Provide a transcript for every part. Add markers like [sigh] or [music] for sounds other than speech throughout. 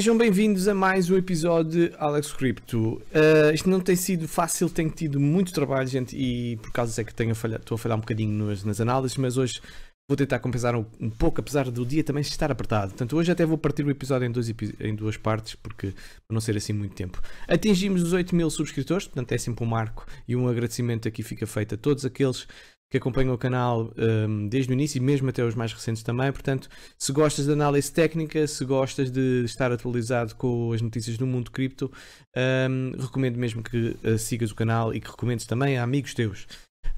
Sejam bem-vindos a mais um episódio de Alex Crypto. Uh, isto não tem sido fácil, tenho tido muito trabalho, gente, e por causa disso é que tenho a falhar, estou a falhar um bocadinho nas, nas análises, mas hoje vou tentar compensar um, um, pouco, apesar do dia também estar apertado. Portanto, hoje até vou partir o episódio em, dois, em duas partes, porque para não ser assim muito tempo. Atingimos os 8 mil subscritores, portanto é sempre um marco e um agradecimento aqui fica feito a todos aqueles que acompanham o canal um, desde o início e mesmo até os mais recentes também. Portanto, se gostas de análise técnica, se gostas de estar atualizado com as notícias do mundo cripto, um, recomendo mesmo que uh, sigas o canal e que recomendes também a amigos teus.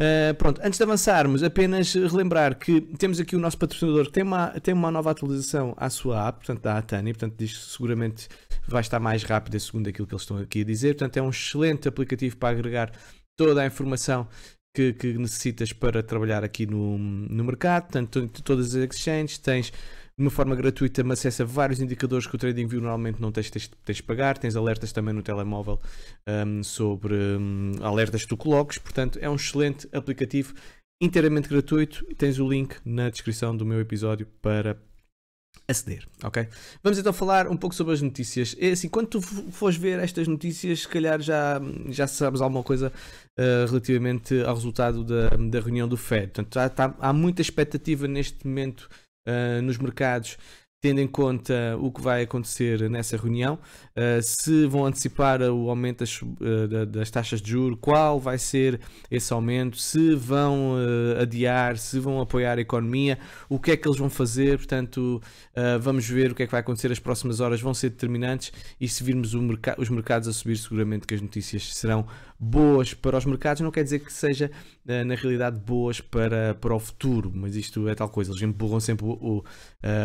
Uh, pronto, antes de avançarmos, apenas relembrar que temos aqui o nosso patrocinador que tem uma, tem uma nova atualização à sua app, portanto da Atani, portanto diz que seguramente vai estar mais rápida segundo aquilo que eles estão aqui a dizer, portanto é um excelente aplicativo para agregar toda a informação que, que necessitas para trabalhar aqui no, no mercado. Portanto, todas as exchanges tens de uma forma gratuita, mas acesso a vários indicadores que o trading view normalmente não tens, tens, tens de pagar. Tens alertas também no telemóvel um, sobre um, alertas que tu coloques. Portanto, é um excelente aplicativo inteiramente gratuito. Tens o link na descrição do meu episódio para aceder, ok? Vamos então falar um pouco sobre as notícias. É assim, quando tu fores ver estas notícias, se calhar já, já sabes alguma coisa uh, relativamente ao resultado da, da reunião do FED. Portanto, há, tá, há muita expectativa neste momento uh, nos mercados tendo em conta o que vai acontecer nessa reunião, eh, se vão antecipar o aumento das, eh, das taxas de juros, qual vai ser esse aumento, se vão eh, adiar, se vão apoiar a economia, o que é que eles vão fazer, portanto, vamos ver o que é que vai acontecer, as próximas horas vão ser determinantes e se virmos merc os mercados a subir, seguramente que as notícias serão boas para os mercados, não quer dizer que seja na realidade boas para, para o futuro, mas isto é tal coisa, eles empurram sempre o, o,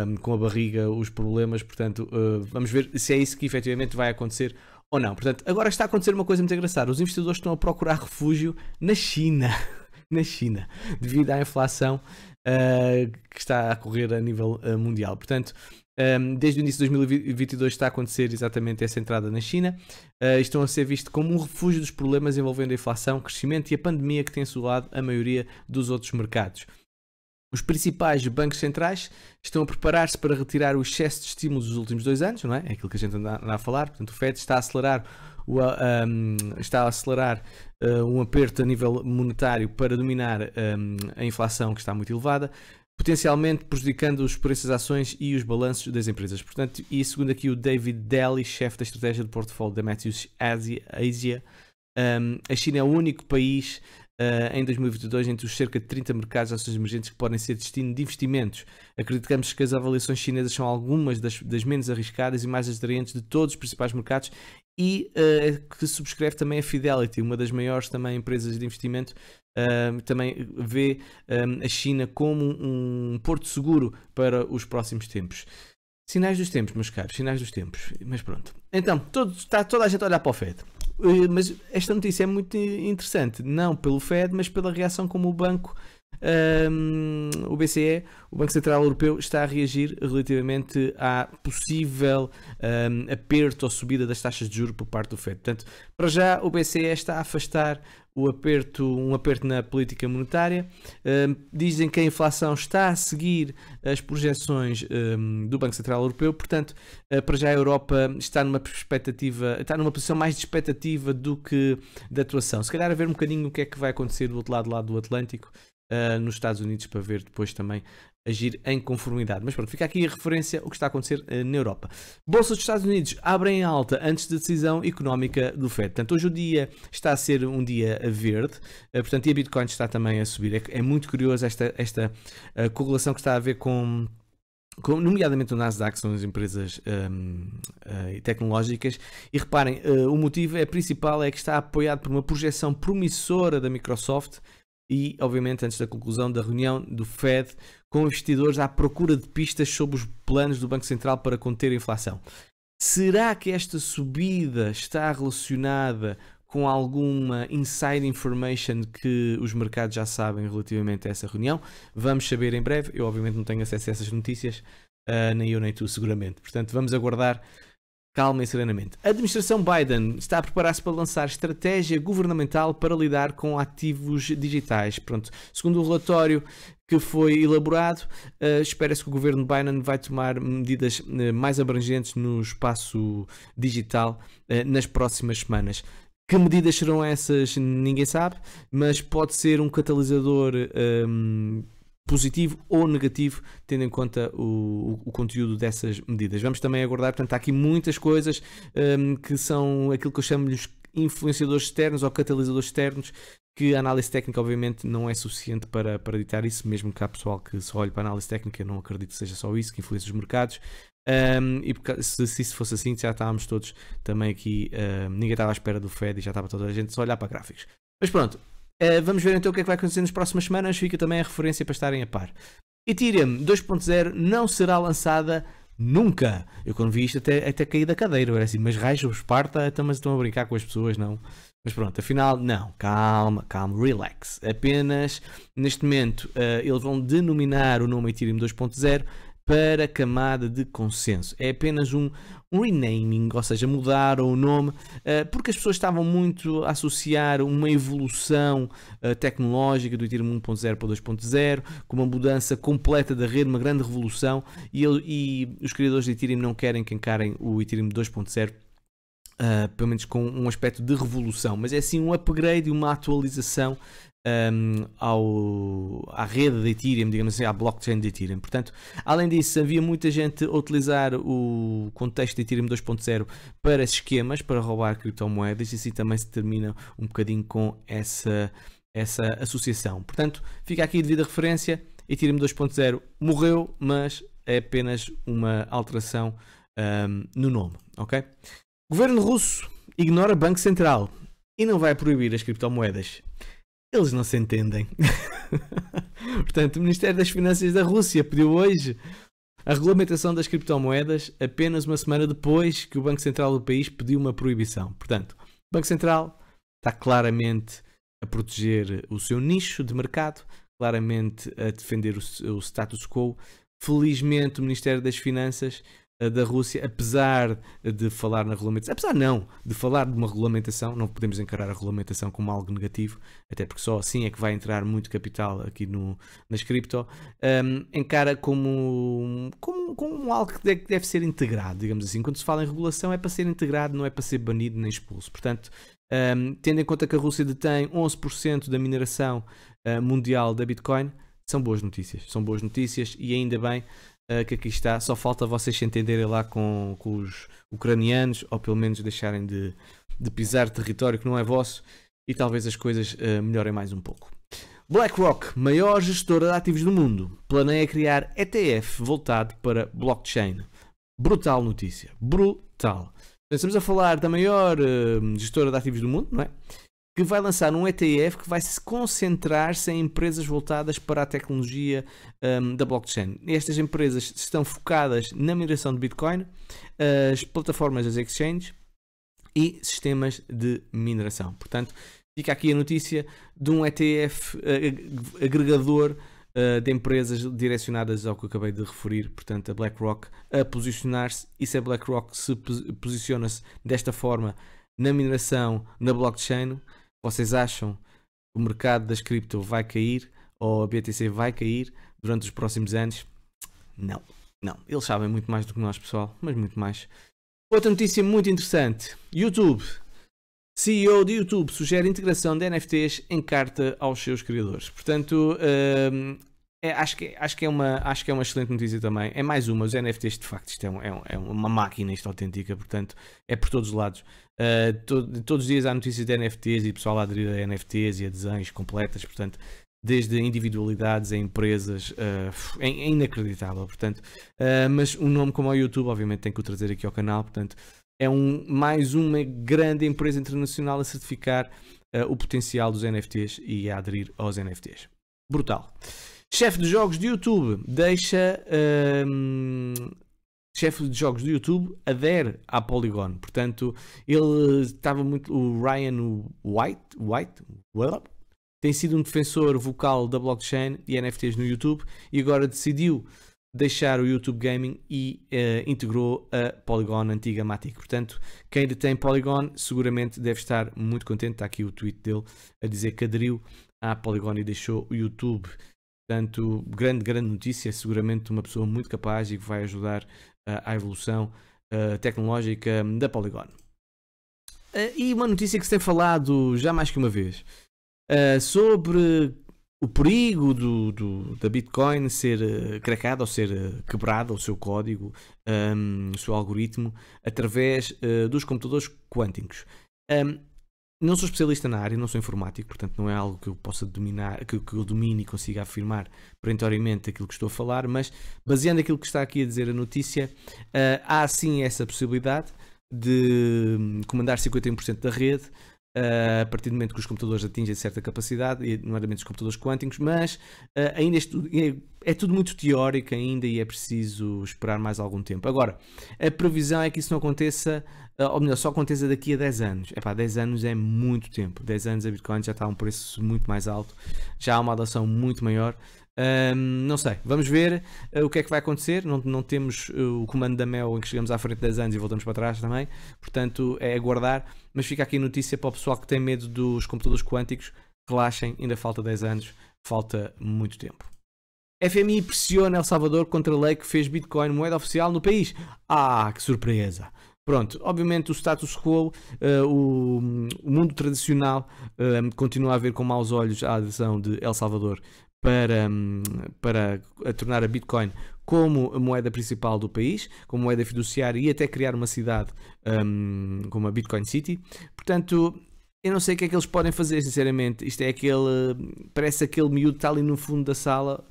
um, com a barriga liga os problemas. Portanto, uh, vamos ver se é isso que efetivamente vai acontecer ou não. Portanto, agora está a acontecer uma coisa muito engraçada: os investidores estão a procurar refúgio na China. [laughs] na China, devido à inflação uh, que está a ocorrer a nível uh, mundial. Portanto, um, desde o início de 2022 está a acontecer exatamente essa entrada na China. Uh, estão a ser vistos como um refúgio dos problemas envolvendo a inflação, crescimento e a pandemia que tem assolado a maioria dos outros mercados. Os principais bancos centrais estão a preparar-se para retirar o excesso de estímulos dos últimos dois anos, não é? É aquilo que a gente anda, a falar. Portanto, o Fed está a acelerar, o, um, ah, está a acelerar uh, um aperto a nível monetário para dominar um, a inflação que está muito elevada, potencialmente prejudicando os preços das ações e os balanços das empresas. Portanto, e segundo aqui o David Daly, chefe da estratégia de portfólio da Matthews Asia, Asia um, a China é o único país eh, em 2022 entre os cerca de 30 mercados de ações emergentes que podem ser destino de investimentos. Acreditamos que as avaliações chinesas são algumas das, das menos arriscadas e mais atraentes de todos os principais mercados e uh, que subscreve também a Fidelity, uma das maiores também empresas de investimento, uh, também vê a China como um porto seguro para os próximos tempos. Sinais dos tempos, meus caros, sinais dos tempos. Mas pronto. Então, todo, está toda a gente a olhar para o FED. Eh, mas esta notícia é muito interessante, não pelo Fed, mas pela reação como o banco um, o BCE, o Banco Central Europeu, está a reagir relativamente à possível um, aperto ou subida das taxas de juros por parte do FED. Portanto, para já o BCE está a afastar o aperto, um aperto na política monetária. Um, dizem que a inflação está a seguir as projeções um, do Banco Central Europeu, portanto, uh, para já a Europa está numa perspectiva, está numa posição mais de expectativa do que de atuação. Se calhar a ver um bocadinho o que é que vai acontecer do outro lado, lado do Atlântico, uh, nos Estados Unidos para ver depois também agir em conformidade. Mas pronto, fica aqui a referência o que está a acontecer uh, na Europa. Bolsas dos Estados Unidos abrem alta antes da decisão económica do FED. Portanto, hoje o dia está a ser um dia verde, uh, portanto, e a Bitcoin está também a subir. É, é muito curioso esta, esta uh, correlação que está a ver com nomeadamente o Nasdaq, que são as empresas um, uh, tecnológicas, e reparem, uh, o motivo é principal é que está apoiado por uma projeção promissora da Microsoft e, obviamente, antes da conclusão da reunião do Fed com investidores à procura de pistas sobre os planos do Banco Central para conter a inflação. Será que esta subida está relacionada com alguma inside information que os mercados já sabem relativamente a essa reunião? Vamos saber em breve. Eu, obviamente, não tenho acesso a essas notícias, uh, nem eu nem tu, seguramente. Portanto, vamos aguardar calma e serenamente. A administração Biden está a preparar-se para lançar estratégia governamental para lidar com ativos digitais. Pronto, segundo o relatório que foi elaborado, uh, espera-se que o governo Biden vai tomar medidas uh, mais abrangentes no espaço digital uh, nas próximas semanas. Que medidas serão essas? Ninguém sabe, mas pode ser um catalisador. Ehm, positivo ou negativo, tendo em conta o, o, conteúdo dessas medidas. Vamos também aguardar, portanto, há aqui muitas coisas um, que são aquilo que eu chamo-lhes influenciadores externos ou catalisadores externos, que a análise técnica obviamente não é suficiente para, para ditar isso, mesmo que há pessoal que só olhe para a análise técnica, eu não acredito que seja só isso que influencia os mercados. Um, e porque, se, se isso fosse assim, já estávamos todos também aqui, um, ninguém estava à espera do Fed e já estava toda a gente só olhar para gráficos. Mas pronto, Uh, vamos ver então o que é que vai acontecer nas próximas semanas. Fica também a referência para estarem a par. Ethereum 2.0 não será lançada nunca. Eu quando vi isto até, até caí da cadeira. Era assim, mas raio Esparta, então, mas estão a brincar com as pessoas, não? Mas pronto, afinal, não. Calma, calma, relax. Apenas, neste momento, uh, eles vão denominar o nome Ethereum 2.0 para a camada de consenso. É apenas um, um renaming, ou seja, mudar o nome, eh, porque as pessoas estavam muito a associar uma evolução eh, tecnológica do Ethereum 1.0 para 2.0, com uma mudança completa da rede, uma grande revolução, e, e os criadores de Ethereum não querem que encarem o Ethereum 2.0 Uh, eh, pelo menos com um aspecto de revolução, mas é assim um upgrade e uma atualização um, ehm, ao, à rede de Ethereum, digamos assim, à blockchain de Ethereum. Portanto, além disso, havia muita gente a utilizar o contexto de Ethereum 2.0 para esquemas, para roubar criptomoedas, e assim também se termina um bocadinho com essa, essa associação. Portanto, fica aqui devido a referência, Ethereum 2.0 morreu, mas é apenas uma alteração um, ehm, no nome, ok? Governo russo ignora Banco Central e não vai proibir as criptomoedas. Eles não se entendem. [laughs] Portanto, o Ministério das Finanças da Rússia pediu hoje a regulamentação das criptomoedas apenas uma semana depois que o Banco Central do país pediu uma proibição. Portanto, o Banco Central está claramente a proteger o seu nicho de mercado, claramente a defender o, o status quo. Felizmente, o Ministério das Finanças eh, da Rússia, apesar de falar na regulamentação, apesar não, de falar de uma regulamentação, não podemos encarar a regulamentação como algo negativo, até porque só assim é que vai entrar muito capital aqui no, nas cripto, um, ehm, encara como, como, como algo que deve, ser integrado, digamos assim. Quando se fala em regulação é para ser integrado, não é para ser banido nem expulso. Portanto, um, ehm, tendo em conta que a Rússia detém 11% da mineração uh, mundial da Bitcoin, são boas notícias, são boas notícias e ainda bem uh, que aqui está. Só falta vocês se entenderem lá com, com os ucranianos, ou pelo menos deixarem de, de pisar território que não é vosso, e talvez as coisas uh, melhorem mais um pouco. BlackRock, maior gestora de ativos do mundo, planeia criar ETF voltado para blockchain. Brutal notícia. Brutal. Estamos a falar da maior uh, gestora de ativos do mundo, não é? que vai lançar um ETF que vai se concentrar-se em empresas voltadas para a tecnologia um, da blockchain. Estas empresas estão focadas na mineração de Bitcoin, as plataformas das exchanges e sistemas de mineração. Portanto, fica aqui a notícia de um ETF uh, eh, agregador uh, de empresas direcionadas ao que eu acabei de referir, portanto, a BlackRock a posicionar-se e se a BlackRock se posiciona-se desta forma na mineração, na blockchain, vocês acham que o mercado das cripto vai cair ou a BTC vai cair durante os próximos anos? Não, não. Eles sabem muito mais do que nós, pessoal, mas muito mais. Outra notícia muito interessante: YouTube. CEO de YouTube sugere integração de NFTs em carta aos seus criadores. Portanto, hum, é, acho, que, acho, que é uma, acho que é uma excelente notícia também. É mais uma. Os NFTs, de facto, isto é, é, um, é, uma máquina, isto autêntica, portanto, é por todos os lados. Uh, to, todos os dias há notícias de NFTs e pessoal a aderir a NFTs e a desenhos completas, portanto, desde individualidades a empresas, uh, é, é, inacreditável, portanto. Uh, mas um nome como o YouTube, obviamente, tem que o trazer aqui ao canal, portanto, é um, mais uma grande empresa internacional a certificar o potencial dos NFTs e a aderir aos NFTs. Brutal. Chefe de jogos de YouTube deixa. Hum, chefe de jogos do YouTube adere à Polygon. Portanto, ele estava muito. O Ryan White, White well, tem sido um defensor vocal da blockchain e NFTs no YouTube e agora decidiu deixar o YouTube Gaming e uh, integrou a Polygon antiga Matic. Portanto, quem detém Polygon seguramente deve estar muito contente. Está aqui o tweet dele a dizer que aderiu à Polygon e deixou o YouTube. Portanto, grande, grande notícia, seguramente uma pessoa muito capaz e que vai ajudar uh, à evolução uh, tecnológica da Polygon. Uh, e uma notícia que se tem falado já mais que uma vez sobre o perigo do, do, da Bitcoin ser uh, cracada ou ser uh, quebrado o seu código, um, o seu algoritmo, através uh, dos computadores quânticos. Um, não sou especialista na área, não sou informático, portanto não é algo que eu possa dominar, que, que eu domine e consiga afirmar perentoriamente aquilo que estou a falar, mas baseando aquilo que está aqui a dizer a notícia, uh, há sim essa possibilidade de hum, comandar 51% da rede, Uh, a partir do momento que os computadores atingem certa capacidade, e nomeadamente os computadores quânticos, mas uh, ainda é, é, tudo muito teórico ainda e é preciso esperar mais algum tempo. Agora, a previsão é que isso não aconteça ah, ou melhor, só aconteça daqui a 10 anos. é pá, 10 anos é muito tempo. 10 anos a Bitcoin já está a um preço muito mais alto, já há uma adoção muito maior. Um, não sei, vamos ver uh, o que é que vai acontecer. Não, não temos uh, o comando da Mel em que chegamos à frente das anos e voltamos para trás também, portanto é aguardar. Mas fica aqui a notícia para o pessoal que tem medo dos computadores quânticos: relaxem, ainda falta 10 anos, falta muito tempo. FMI pressiona El Salvador contra a lei que fez Bitcoin moeda oficial no país. Ah, que surpresa! Pronto, obviamente o status quo, uh, o, o, mundo tradicional uh, continua a ver com maus olhos a adesão de El Salvador para, um, para a tornar a Bitcoin como a moeda principal do país, como moeda fiduciária e até criar uma cidade um, como a Bitcoin City. Portanto, eu não sei o que é que eles podem fazer, sinceramente. Isto é aquele. Parece aquele miúdo que está ali no fundo da sala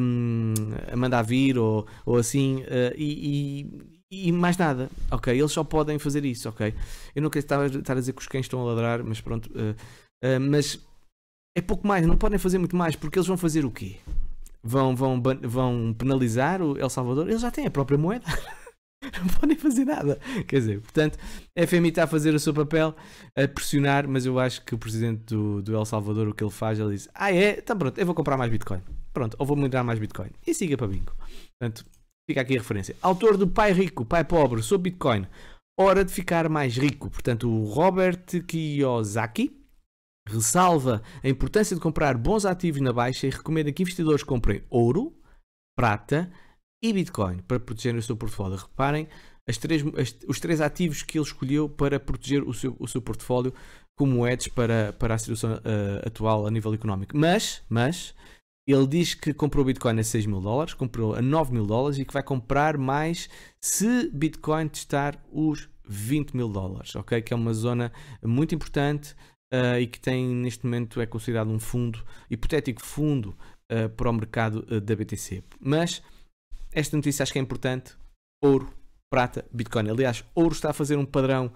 um, a mandar vir ou, ou assim. Uh, e, e mais nada, ok? Eles só podem fazer isso, ok? Eu não queria estar a dizer que os cães estão a ladrar, mas pronto. Uh, uh, mas é pouco mais, não podem fazer muito mais, porque eles vão fazer o quê? Vão, vão, vão penalizar o El Salvador? Eles já têm a própria moeda. [laughs] não podem fazer nada. Quer dizer, portanto, a FMI está a fazer o seu papel, a pressionar, mas eu acho que o presidente do, do El Salvador, o que ele faz, ele diz: Ah, é? Então pronto, eu vou comprar mais Bitcoin. Pronto, ou vou mudar mais Bitcoin. E siga para bingo. Portanto, Fica aqui a referência. Autor do Pai Rico, Pai Pobre, sou Bitcoin. Hora de ficar mais rico. Portanto, o Robert Kiyosaki ressalva a importância de comprar bons ativos na baixa e recomenda que investidores comprem ouro, prata e Bitcoin para proteger o seu portfólio. Reparem as três, as, os três ativos que ele escolheu para proteger o seu, o seu portfólio como moedas para, para a situação uh, atual a nível económico. Mas, mas ele diz que comprou Bitcoin a 6 mil dólares, comprou a 9 mil dólares e que vai comprar mais se Bitcoin testar os 20 mil dólares, ok? Que é uma zona muito importante uh, e que tem neste momento é considerado um fundo, hipotético fundo uh, para o mercado uh, da BTC. Mas esta notícia acho que é importante: ouro, prata, Bitcoin. Aliás, ouro está a fazer um padrão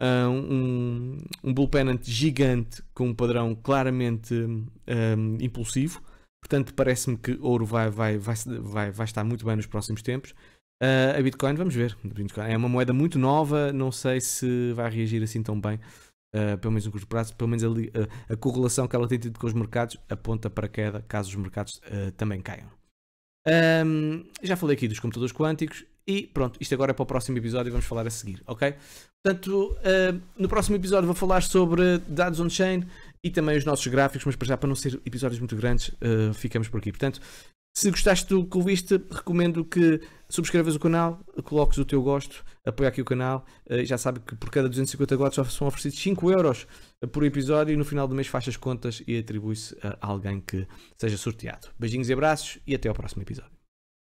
Uh, um, um bullpen gigante com um padrão claramente um, impulsivo. Portanto, parece-me que ouro vai, vai, vai, vai, vai estar muito bem nos próximos tempos. Uh, a Bitcoin, vamos ver. Bitcoin é uma moeda muito nova, não sei se vai reagir assim tão bem, uh, pelo menos no curto prazo. Pelo menos ali, uh, a correlação que ela tem tido com os mercados aponta para queda, caso os mercados também caiam. Um, já falei aqui dos computadores quânticos e pronto, isto agora é para o próximo episódio e vamos falar a seguir, ok? Portanto, no próximo episódio vou falar sobre dados on-chain, e também os nossos gráficos, mas para já, para não ser episódios muito grandes, uh, ficamos por aqui. Portanto, se gostaste do que ouviste, recomendo que subscrevas o canal, coloques o teu gosto, apoia aqui o canal. Uh, já sabe que por cada 250 watts são oferecidos 5 euros por episódio e no final do mês faz as contas e atribui-se a alguém que seja sorteado. Beijinhos e abraços e até ao próximo episódio.